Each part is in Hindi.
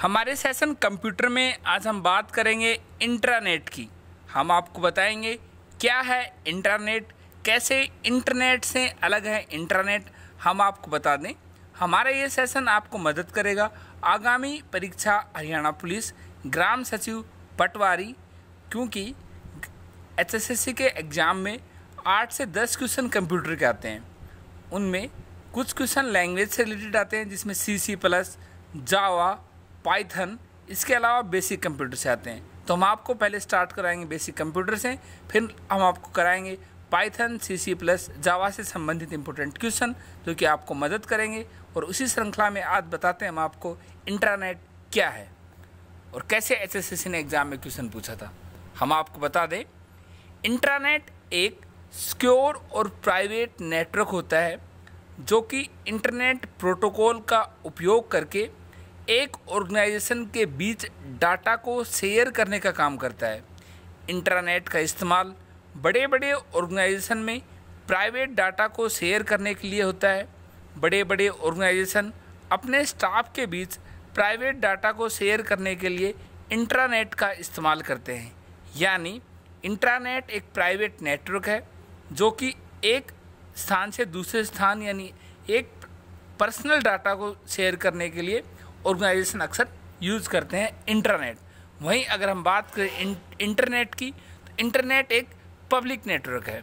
हमारे सेशन कंप्यूटर में आज हम बात करेंगे इंटरनेट की हम आपको बताएंगे क्या है इंटरनेट कैसे इंटरनेट से अलग है इंटरनेट हम आपको बता दें हमारा ये सेशन आपको मदद करेगा आगामी परीक्षा हरियाणा पुलिस ग्राम सचिव पटवारी क्योंकि एचएसएससी के एग्ज़ाम में आठ से दस क्वेश्चन कंप्यूटर के आते हैं उनमें कुछ क्वेश्चन लैंग्वेज से रिलेटेड आते हैं जिसमें सी सी प्लस जावा पाइथन इसके अलावा बेसिक कंप्यूटर से आते हैं तो हम आपको पहले स्टार्ट कराएंगे बेसिक कंप्यूटर से फिर हम आपको कराएंगे Python C C plus Java से संबंधित इंपॉर्टेंट क्वेश्चन जो कि आपको मदद करेंगे और उसी श्रृंखला में आज बताते हैं हम आपको इंटरनेट क्या है और कैसे सी ने एग्ज़ाम में क्वेश्चन पूछा था हम आपको बता दें इंटरनेट एक सिक्योर और प्राइवेट नेटवर्क होता है जो कि इंटरनेट प्रोटोकॉल का उपयोग करके एक ऑर्गेनाइजेशन के बीच डाटा को शेयर करने का काम करता है इंटरनेट का इस्तेमाल बड़े बड़े ऑर्गेनाइजेशन में प्राइवेट डाटा को शेयर करने के लिए होता है बड़े बड़े ऑर्गेनाइजेशन अपने स्टाफ के बीच प्राइवेट डाटा को शेयर करने के लिए इंट्रानेट का इस्तेमाल करते हैं यानी इंट्रानेट एक प्राइवेट नेटवर्क है जो कि एक स्थान से दूसरे स्थान यानी एक पर्सनल डाटा को शेयर करने के लिए ऑर्गेनाइजेशन अक्सर यूज़ करते हैं इंटरनेट वहीं अगर हम बात करें इंटरनेट की तो इंटरनेट एक पब्लिक नेटवर्क है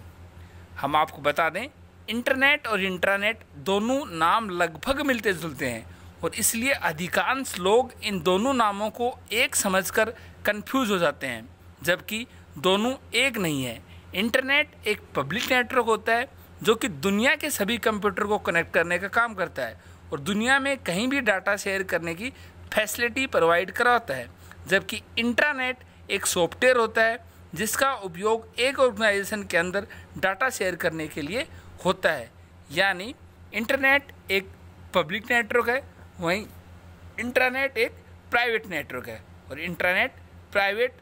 हम आपको बता दें इंटरनेट और इंटरनेट दोनों नाम लगभग मिलते जुलते हैं और इसलिए अधिकांश लोग इन दोनों नामों को एक समझकर कंफ्यूज हो जाते हैं जबकि दोनों एक नहीं है इंटरनेट एक पब्लिक नेटवर्क होता है जो कि दुनिया के सभी कंप्यूटर को कनेक्ट करने का काम करता है और दुनिया में कहीं भी डाटा शेयर करने की फैसिलिटी प्रोवाइड करवाता है जबकि इंटरनेट एक सॉफ्टवेयर होता है जिसका उपयोग एक ऑर्गेनाइजेशन के अंदर डाटा शेयर करने के लिए होता है यानी इंटरनेट एक पब्लिक नेटवर्क है वहीं इंटरनेट एक प्राइवेट नेटवर्क है और इंटरनेट प्राइवेट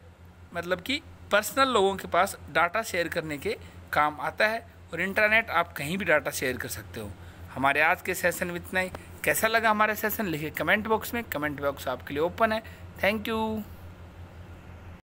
मतलब कि पर्सनल लोगों के पास डाटा शेयर करने के काम आता है और इंटरनेट आप कहीं भी डाटा शेयर कर सकते हो हमारे आज के सेशन में इतना ही कैसा लगा हमारा सेशन लिखे कमेंट बॉक्स में कमेंट बॉक्स आपके लिए ओपन है थैंक यू